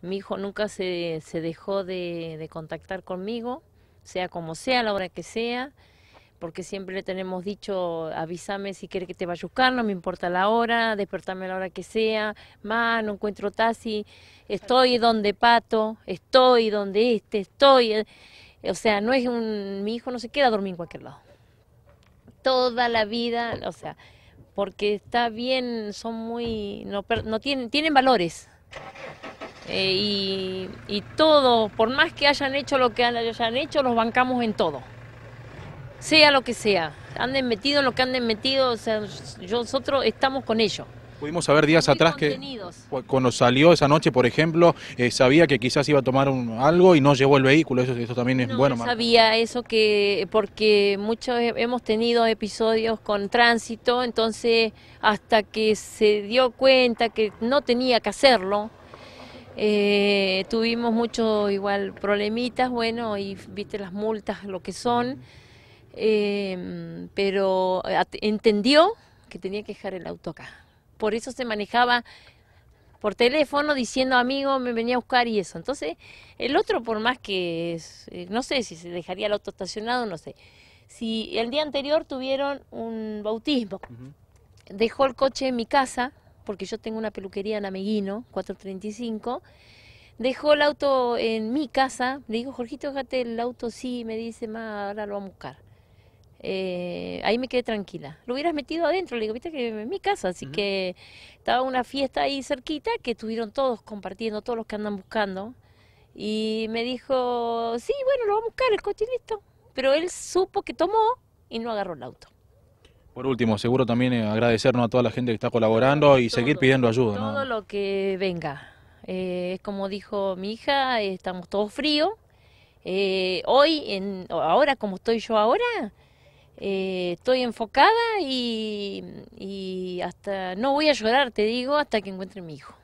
Mi hijo nunca se, se dejó de, de, contactar conmigo, sea como sea, a la hora que sea, porque siempre le tenemos dicho, avísame si quiere que te vaya a buscar, no me importa la hora, despertame a la hora que sea, ma, no encuentro taxi, estoy donde Pato, estoy donde este, estoy... Eh, o sea, no es un... Mi hijo no se queda a dormir en cualquier lado. Toda la vida, o sea, porque está bien, son muy... No, no tienen, tienen valores. Eh, y, y todo, por más que hayan hecho lo que hayan hecho, los bancamos en todo. Sea lo que sea, anden metidos lo que anden metidos, o nosotros estamos con ellos. Pudimos saber días atrás que cuando salió esa noche, por ejemplo, eh, sabía que quizás iba a tomar algo y no llevó el vehículo. Eso, también es bueno. sabía eso que porque muchos hemos tenido episodios con tránsito, entonces hasta que se dio cuenta que no tenía que hacerlo, eh, tuvimos mucho igual problemitas, bueno, y viste las multas, lo que son, em, pero entendió que tenía que dejar el auto acá. Por eso se manejaba por teléfono diciendo amigo me venía a buscar y eso. Entonces, el otro por más que, eh, no sé si se dejaría el auto estacionado, no sé. Si el día anterior tuvieron un bautismo, dejó el coche en mi casa, porque yo tengo una peluquería en Ameguino, 435. Dejó el auto en mi casa. Le digo, Jorgito, déjate el auto, sí. Me dice, ma, ahora lo vamos a buscar. Eh, ahí me quedé tranquila. Lo hubieras metido adentro, le digo, viste que en mi casa, así que estaba una fiesta ahí cerquita que estuvieron todos compartiendo, todos los que andan buscando. Y me dijo, sí, bueno, lo vamos a buscar, el coche listo. Pero él supo que tomó y no agarró el auto. Por último, seguro también eh, agradecernos a toda la gente que está colaborando y seguir pidiendo ayuda. Todo lo que venga. Eh, es como dijo mi hija, estamos todos fríos. Eh, hoy, en, ahora como estoy yo ahora, estoy enfocada y, y hasta no voy a llorar, te digo, hasta que encuentre mi hijo.